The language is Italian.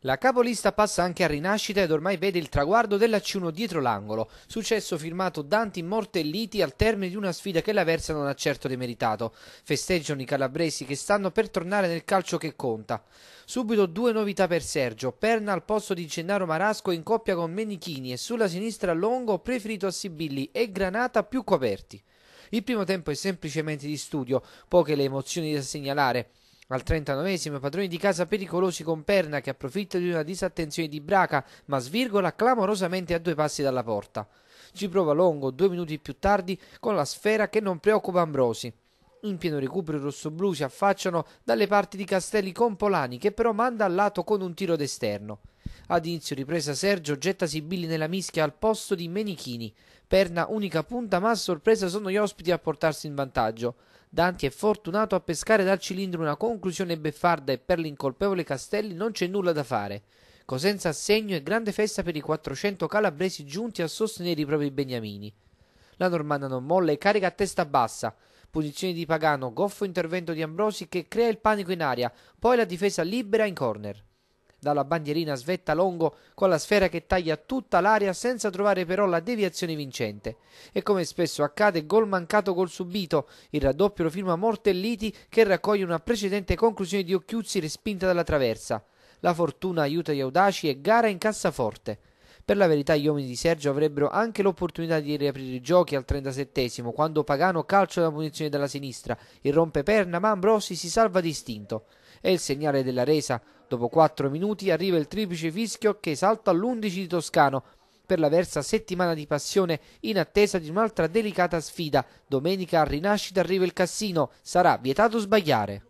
La capolista passa anche a rinascita ed ormai vede il traguardo della C1 dietro l'angolo, successo firmato Danti Mortelliti al termine di una sfida che la Versa non ha certo demeritato. Festeggiano i calabresi che stanno per tornare nel calcio che conta. Subito due novità per Sergio, Perna al posto di Gennaro Marasco in coppia con Menichini e sulla sinistra Longo preferito a Sibilli e Granata più coperti. Il primo tempo è semplicemente di studio, poche le emozioni da segnalare. Al 39 padroni di casa pericolosi con Perna che approfitta di una disattenzione di Braca ma svirgola clamorosamente a due passi dalla porta. Ci prova Longo due minuti più tardi con la sfera che non preoccupa Ambrosi. In pieno recupero i rossoblù si affacciano dalle parti di Castelli con Polani che però manda al lato con un tiro d'esterno. Ad inizio ripresa Sergio getta Sibilli nella mischia al posto di Menichini. Perna unica punta ma a sorpresa sono gli ospiti a portarsi in vantaggio. Danti è fortunato a pescare dal cilindro una conclusione beffarda e per l'incolpevole Castelli non c'è nulla da fare. Cosenza a segno e grande festa per i 400 calabresi giunti a sostenere i propri beniamini. La Normanna non molla e carica a testa bassa. Punizione di Pagano, goffo intervento di Ambrosi che crea il panico in aria, poi la difesa libera in corner dalla bandierina svetta Longo con la sfera che taglia tutta l'area senza trovare però la deviazione vincente. E come spesso accade, gol mancato gol subito, il raddoppio lo firma Mortelliti che raccoglie una precedente conclusione di Occhiuzzi respinta dalla traversa. La fortuna aiuta gli audaci e gara in cassaforte. Per la verità gli uomini di Sergio avrebbero anche l'opportunità di riaprire i giochi al 37 quando Pagano calcia la punizione dalla sinistra, irrompe Perna ma Ambrosi si salva distinto. È il segnale della resa. Dopo 4 minuti arriva il triplice fischio che salta all'11 di Toscano per la versa settimana di passione in attesa di un'altra delicata sfida. Domenica a Rinascita arriva il Cassino, sarà vietato sbagliare.